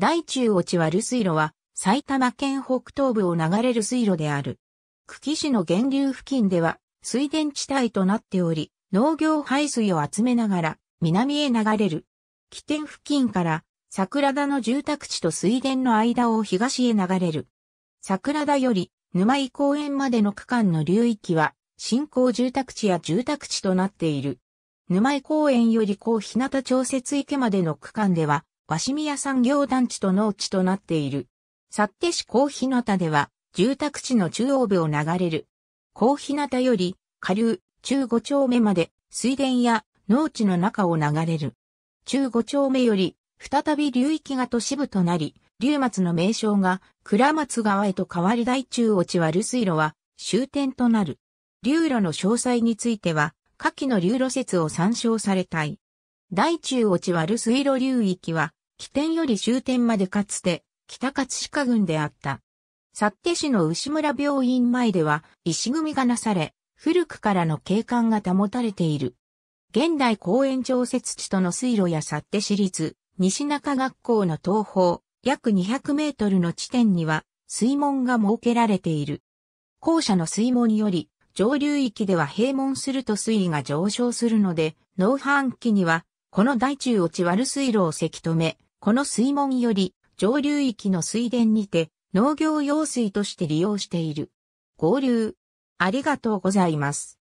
大中落ちはる水路は、埼玉県北東部を流れる水路である。久喜市の源流付近では、水田地帯となっており、農業排水を集めながら、南へ流れる。起点付近から、桜田の住宅地と水田の間を東へ流れる。桜田より、沼井公園までの区間の流域は、新興住宅地や住宅地となっている。沼井公園より高日向調節池までの区間では、鷲宮産業団地と農地となっている。幸手市高日向では、住宅地の中央部を流れる。高日向より、下流、中五丁目まで、水田や農地の中を流れる。中五丁目より、再び流域が都市部となり、流松の名称が倉松川へと変わり大中落ち割る水路は終点となる。流路の詳細については、下記の流路説を参照されたい。大中落ち割る水路流域は、起点より終点までかつて、北葛飾郡であった。薩手市の牛村病院前では、石組みがなされ、古くからの景観が保たれている。現代公園調節地との水路や薩手市立、西中学校の東方、約200メートルの地点には、水門が設けられている。校舎の水門より、上流域では閉門すると水位が上昇するので、農繁期には、この大中落ち割る水路をせき止め、この水門より上流域の水田にて農業用水として利用している。合流。ありがとうございます。